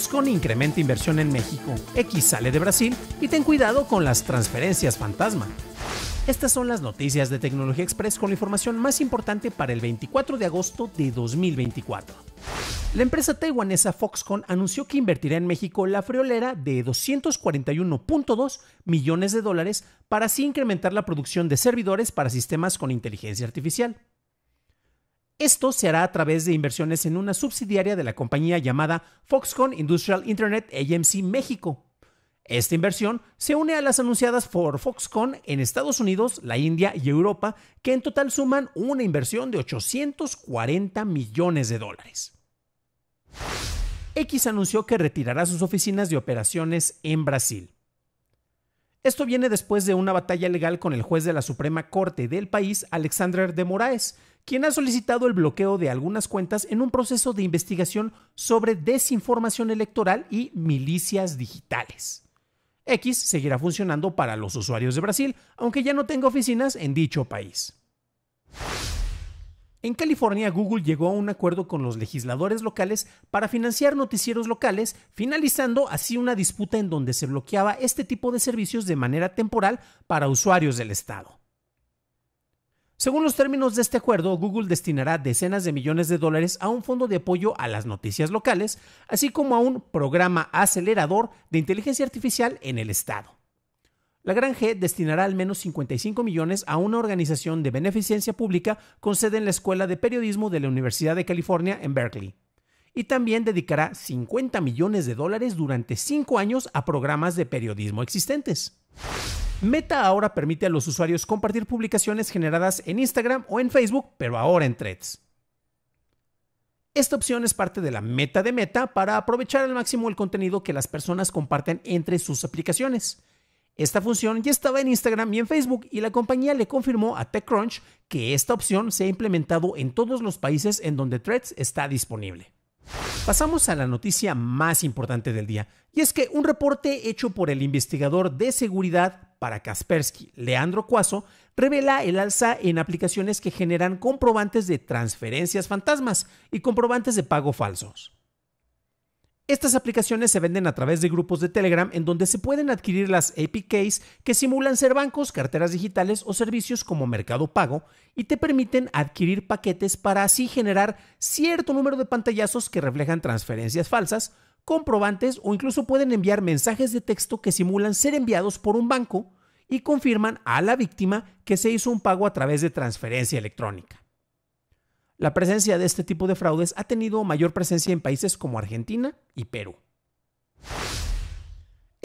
Foxconn incrementa inversión en México, X sale de Brasil y ten cuidado con las transferencias fantasma. Estas son las noticias de Tecnología Express con la información más importante para el 24 de agosto de 2024. La empresa taiwanesa Foxconn anunció que invertirá en México la friolera de 241.2 millones de dólares para así incrementar la producción de servidores para sistemas con inteligencia artificial. Esto se hará a través de inversiones en una subsidiaria de la compañía llamada Foxconn Industrial Internet AMC México. Esta inversión se une a las anunciadas por Foxconn en Estados Unidos, la India y Europa, que en total suman una inversión de 840 millones de dólares. X anunció que retirará sus oficinas de operaciones en Brasil. Esto viene después de una batalla legal con el juez de la Suprema Corte del país, Alexander de Moraes, quien ha solicitado el bloqueo de algunas cuentas en un proceso de investigación sobre desinformación electoral y milicias digitales. X seguirá funcionando para los usuarios de Brasil, aunque ya no tenga oficinas en dicho país. En California, Google llegó a un acuerdo con los legisladores locales para financiar noticieros locales, finalizando así una disputa en donde se bloqueaba este tipo de servicios de manera temporal para usuarios del Estado. Según los términos de este acuerdo, Google destinará decenas de millones de dólares a un fondo de apoyo a las noticias locales, así como a un programa acelerador de inteligencia artificial en el Estado. La Gran G destinará al menos 55 millones a una organización de beneficencia pública con sede en la Escuela de Periodismo de la Universidad de California en Berkeley. Y también dedicará 50 millones de dólares durante cinco años a programas de periodismo existentes. Meta ahora permite a los usuarios compartir publicaciones generadas en Instagram o en Facebook, pero ahora en threads. Esta opción es parte de la meta de meta para aprovechar al máximo el contenido que las personas comparten entre sus aplicaciones. Esta función ya estaba en Instagram y en Facebook y la compañía le confirmó a TechCrunch que esta opción se ha implementado en todos los países en donde Threads está disponible. Pasamos a la noticia más importante del día, y es que un reporte hecho por el investigador de seguridad para Kaspersky, Leandro Cuaso, revela el alza en aplicaciones que generan comprobantes de transferencias fantasmas y comprobantes de pago falsos. Estas aplicaciones se venden a través de grupos de Telegram en donde se pueden adquirir las APKs que simulan ser bancos, carteras digitales o servicios como Mercado Pago y te permiten adquirir paquetes para así generar cierto número de pantallazos que reflejan transferencias falsas comprobantes o incluso pueden enviar mensajes de texto que simulan ser enviados por un banco y confirman a la víctima que se hizo un pago a través de transferencia electrónica. La presencia de este tipo de fraudes ha tenido mayor presencia en países como Argentina y Perú.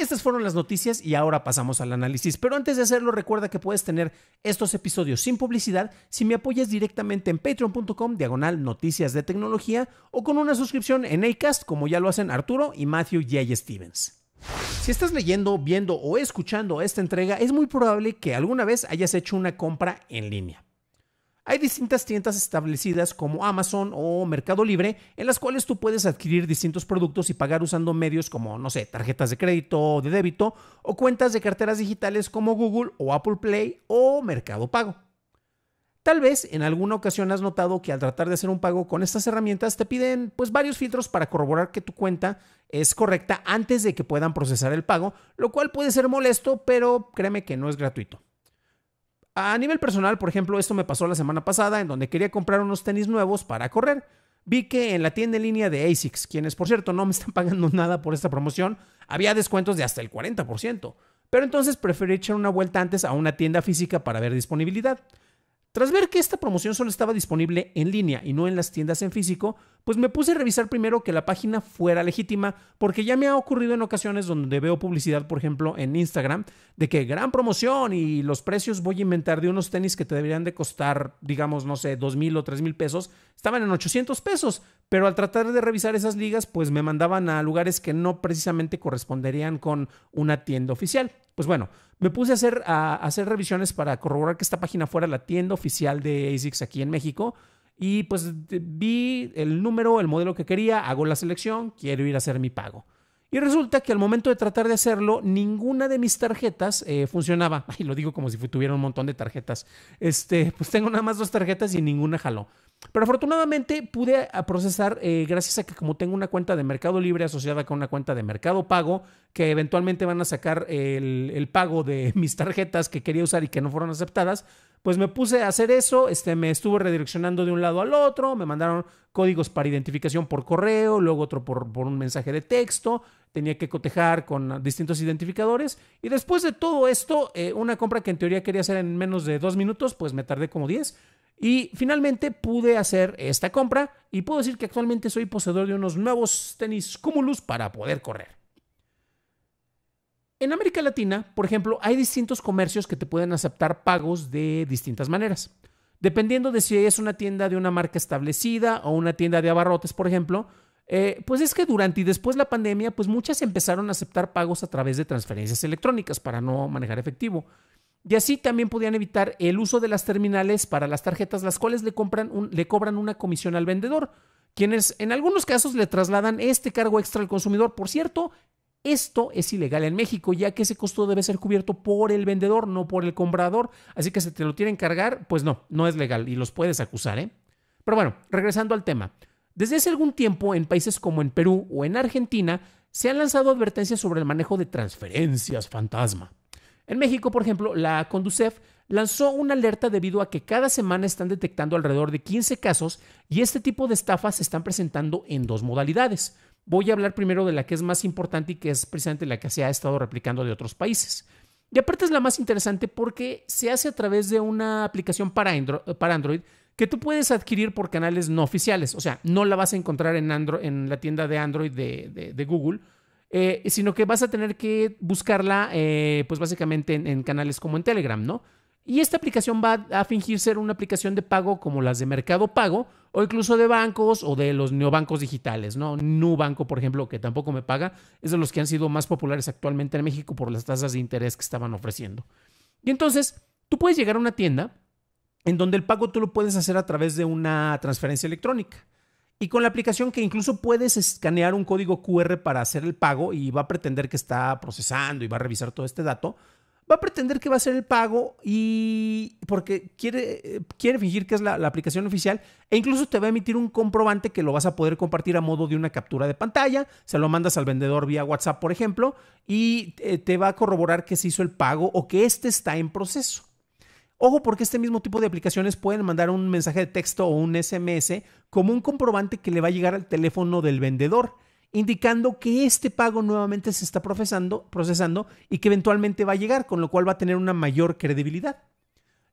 Estas fueron las noticias y ahora pasamos al análisis. Pero antes de hacerlo, recuerda que puedes tener estos episodios sin publicidad si me apoyas directamente en patreon.com diagonal noticias de tecnología o con una suscripción en ACAST, como ya lo hacen Arturo y Matthew J. Stevens. Si estás leyendo, viendo o escuchando esta entrega, es muy probable que alguna vez hayas hecho una compra en línea. Hay distintas tiendas establecidas como Amazon o Mercado Libre en las cuales tú puedes adquirir distintos productos y pagar usando medios como, no sé, tarjetas de crédito o de débito o cuentas de carteras digitales como Google o Apple Play o Mercado Pago. Tal vez en alguna ocasión has notado que al tratar de hacer un pago con estas herramientas te piden pues varios filtros para corroborar que tu cuenta es correcta antes de que puedan procesar el pago, lo cual puede ser molesto, pero créeme que no es gratuito. A nivel personal, por ejemplo, esto me pasó la semana pasada en donde quería comprar unos tenis nuevos para correr. Vi que en la tienda en línea de ASICS, quienes por cierto no me están pagando nada por esta promoción, había descuentos de hasta el 40%. Pero entonces preferí echar una vuelta antes a una tienda física para ver disponibilidad. Tras ver que esta promoción solo estaba disponible en línea y no en las tiendas en físico, pues me puse a revisar primero que la página fuera legítima, porque ya me ha ocurrido en ocasiones donde veo publicidad, por ejemplo, en Instagram, de que gran promoción y los precios voy a inventar de unos tenis que te deberían de costar, digamos, no sé, dos mil o tres mil pesos, estaban en 800 pesos, pero al tratar de revisar esas ligas, pues me mandaban a lugares que no precisamente corresponderían con una tienda oficial. Pues bueno, me puse a hacer, revisiones para corroborar que esta página fuera la tienda oficial de ASICS aquí en México. Y pues vi el número, el modelo que quería, hago la selección, quiero ir a hacer mi pago. Y resulta que al momento de tratar de hacerlo, ninguna de mis tarjetas eh, funcionaba. y lo digo como si tuviera un montón de tarjetas. Este, pues tengo nada más dos tarjetas y ninguna jaló. Pero afortunadamente pude procesar, eh, gracias a que como tengo una cuenta de Mercado Libre asociada con una cuenta de Mercado Pago, que eventualmente van a sacar el, pago de mis tarjetas que quería usar y que no fueron aceptadas, pues me puse a hacer eso, este, me estuve redireccionando de un lado al otro, me mandaron códigos para identificación por correo, luego otro por, un mensaje de texto, tenía que cotejar con distintos identificadores y después de todo esto, eh, una compra que en teoría quería hacer en menos de dos minutos, pues me tardé como diez y finalmente pude hacer esta compra y puedo decir que actualmente soy poseedor de unos nuevos tenis Cumulus para poder correr. En América Latina, por ejemplo, hay distintos comercios que te pueden aceptar pagos de distintas maneras. Dependiendo de si es una tienda de una marca establecida o una tienda de abarrotes, por ejemplo, eh, pues es que durante y después de la pandemia, pues muchas empezaron a aceptar pagos a través de transferencias electrónicas para no manejar efectivo. Y así también podían evitar el uso de las terminales para las tarjetas, las cuales le, cobran una comisión al vendedor, quienes en algunos casos le trasladan este cargo extra al consumidor. Por cierto, esto es ilegal en México, ya que ese costo debe ser cubierto por el vendedor, no por el comprador. Así que si te lo tienen cargar, pues no, no es legal y los puedes acusar, ¿eh? Pero bueno, regresando al tema. Desde hace algún tiempo, en países como en Perú o en Argentina, se han lanzado advertencias sobre el manejo de transferencias fantasma. En México, por ejemplo, la Conducef lanzó una alerta debido a que cada semana están detectando alrededor de 15 casos y este tipo de estafas se están presentando en dos modalidades. Voy a hablar primero de la que es más importante y que es precisamente la que se ha estado replicando de otros países. Y aparte es la más interesante porque se hace a través de una aplicación para Android, que tú puedes adquirir por canales no oficiales. O sea, no la vas a encontrar en, en la tienda de Android de Google, eh, sino que vas a tener que buscarla, eh, pues básicamente en, en, canales como en Telegram, ¿no? Y esta aplicación va a fingir ser una aplicación de pago como las de Mercado Pago o incluso de bancos o de los neobancos digitales, ¿no? Nubanco, por ejemplo, que tampoco me paga, es de los que han sido más populares actualmente en México por las tasas de interés que estaban ofreciendo. Y entonces, tú puedes llegar a una tienda en donde el pago tú lo puedes hacer a través de una transferencia electrónica. Y con la aplicación que incluso puedes escanear un código QR para hacer el pago y va a pretender que está procesando y va a revisar todo este dato, va a pretender que va a hacer el pago y porque quiere, quiere fingir que es la, la, aplicación oficial e incluso te va a emitir un comprobante que lo vas a poder compartir a modo de una captura de pantalla, se lo mandas al vendedor vía WhatsApp, por ejemplo, y eh, te va a corroborar que se hizo el pago o que este está en proceso. Ojo porque este mismo tipo de aplicaciones pueden mandar un mensaje de texto o un SMS como un comprobante que le va a llegar al teléfono del vendedor, indicando que este pago nuevamente se está procesando, y que eventualmente va a llegar, con lo cual va a tener una mayor credibilidad.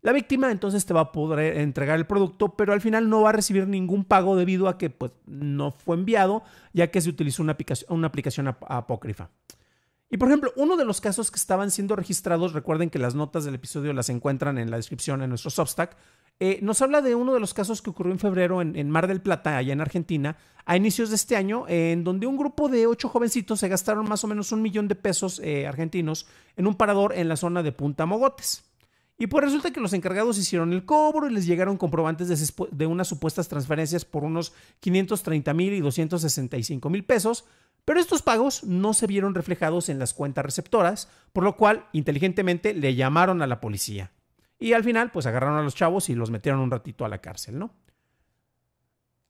La víctima entonces te va a poder entregar el producto, pero al final no va a recibir ningún pago debido a que pues, no fue enviado, ya que se utilizó una aplicación, apócrifa. Y por ejemplo, uno de los casos que estaban siendo registrados, recuerden que las notas del episodio las encuentran en la descripción en nuestro Substack, eh, nos habla de uno de los casos que ocurrió en febrero en, Mar del Plata, allá en Argentina, a inicios de este año, en donde un grupo de ocho jovencitos se gastaron más o menos un millón de pesos eh, argentinos en un parador en la zona de Punta Mogotes. Y pues resulta que los encargados hicieron el cobro y les llegaron comprobantes de, de unas supuestas transferencias por unos 530 mil y 265 mil pesos, pero estos pagos no se vieron reflejados en las cuentas receptoras, por lo cual inteligentemente le llamaron a la policía. Y al final, pues agarraron a los chavos y los metieron un ratito a la cárcel, ¿no?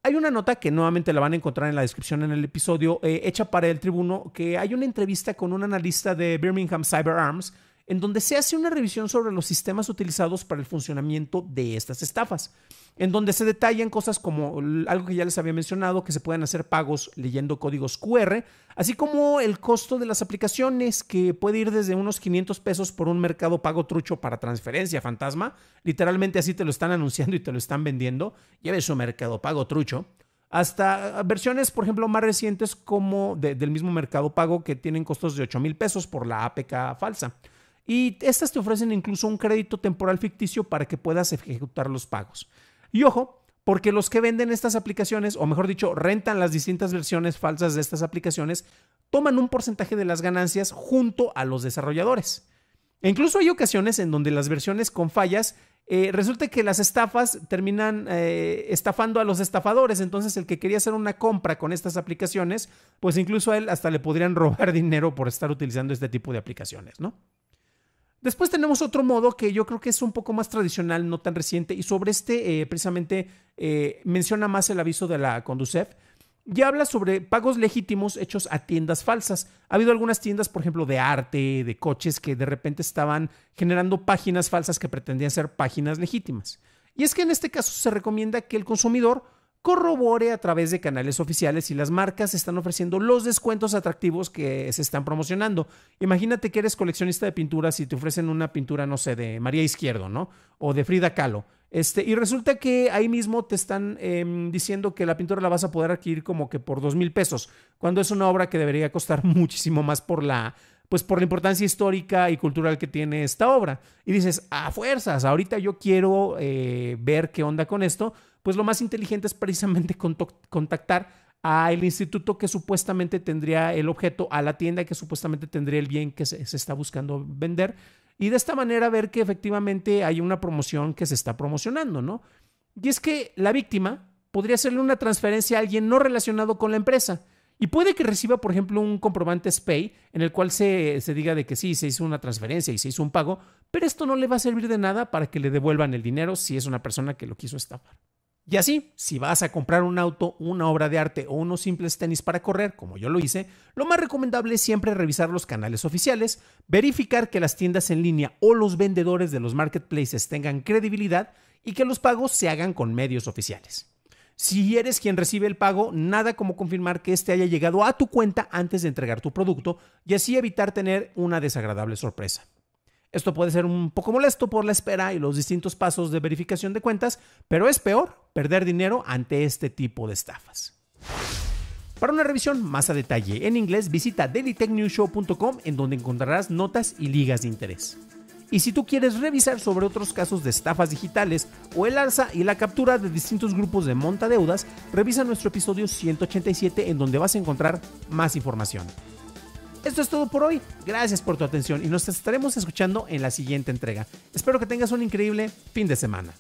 Hay una nota que nuevamente la van a encontrar en la descripción en el episodio, eh, hecha para el tribuno, que hay una entrevista con un analista de Birmingham Cyber Arms, en donde se hace una revisión sobre los sistemas utilizados para el funcionamiento de estas estafas, en donde se detallan cosas como algo que ya les había mencionado, que se pueden hacer pagos leyendo códigos QR, así como el costo de las aplicaciones, que puede ir desde unos 500 pesos por un mercado pago trucho para transferencia fantasma, literalmente así te lo están anunciando y te lo están vendiendo, ves su mercado pago trucho hasta versiones, por ejemplo, más recientes como del mismo mercado pago que tienen costos de 8 mil pesos por la APK falsa y estas te ofrecen incluso un crédito temporal ficticio para que puedas ejecutar los pagos. Y ojo, porque los que venden estas aplicaciones, o mejor dicho, rentan las distintas versiones falsas de estas aplicaciones, toman un porcentaje de las ganancias junto a los desarrolladores. E incluso hay ocasiones en donde las versiones con fallas eh, resulta que las estafas terminan eh, estafando a los estafadores. Entonces, el que quería hacer una compra con estas aplicaciones, pues incluso a él hasta le podrían robar dinero por estar utilizando este tipo de aplicaciones, ¿no? Después tenemos otro modo que yo creo que es un poco más tradicional, no tan reciente, y sobre este eh, precisamente eh, menciona más el aviso de la Conducef. Ya habla sobre pagos legítimos hechos a tiendas falsas. Ha habido algunas tiendas, por ejemplo, de arte, de coches, que de repente estaban generando páginas falsas que pretendían ser páginas legítimas. Y es que en este caso se recomienda que el consumidor corrobore a través de canales oficiales si las marcas están ofreciendo los descuentos atractivos que se están promocionando. Imagínate que eres coleccionista de pinturas y te ofrecen una pintura, no sé, de María Izquierdo, ¿no? O de Frida Kahlo. Este, y resulta que ahí mismo te están em, diciendo que la pintura la vas a poder adquirir como que por dos mil pesos, cuando es una obra que debería costar muchísimo más por la, pues por la importancia histórica y cultural que tiene esta obra. Y dices, a fuerzas, ahorita yo quiero eh, ver qué onda con esto pues lo más inteligente es precisamente contactar al instituto que supuestamente tendría el objeto, a la tienda que supuestamente tendría el bien que se, está buscando vender y de esta manera ver que efectivamente hay una promoción que se está promocionando, ¿no? Y es que la víctima podría hacerle una transferencia a alguien no relacionado con la empresa. Y puede que reciba, por ejemplo, un comprobante SPAY en el cual se, se, diga de que sí, se hizo una transferencia y se hizo un pago, pero esto no le va a servir de nada para que le devuelvan el dinero si es una persona que lo quiso estafar. Y así, si vas a comprar un auto, una obra de arte o unos simples tenis para correr, como yo lo hice, lo más recomendable es siempre revisar los canales oficiales, verificar que las tiendas en línea o los vendedores de los marketplaces tengan credibilidad y que los pagos se hagan con medios oficiales. Si eres quien recibe el pago, nada como confirmar que éste haya llegado a tu cuenta antes de entregar tu producto y así evitar tener una desagradable sorpresa. Esto puede ser un poco molesto por la espera y los distintos pasos de verificación de cuentas, pero es peor perder dinero ante este tipo de estafas. Para una revisión más a detalle en inglés, visita dailytechnewshow.com en donde encontrarás notas y ligas de interés. Y si tú quieres revisar sobre otros casos de estafas digitales o el alza y la captura de distintos grupos de montadeudas, revisa nuestro episodio 187 en donde vas a encontrar más información. Esto es todo por hoy. Gracias por tu atención y nos estaremos escuchando en la siguiente entrega. Espero que tengas un increíble fin de semana.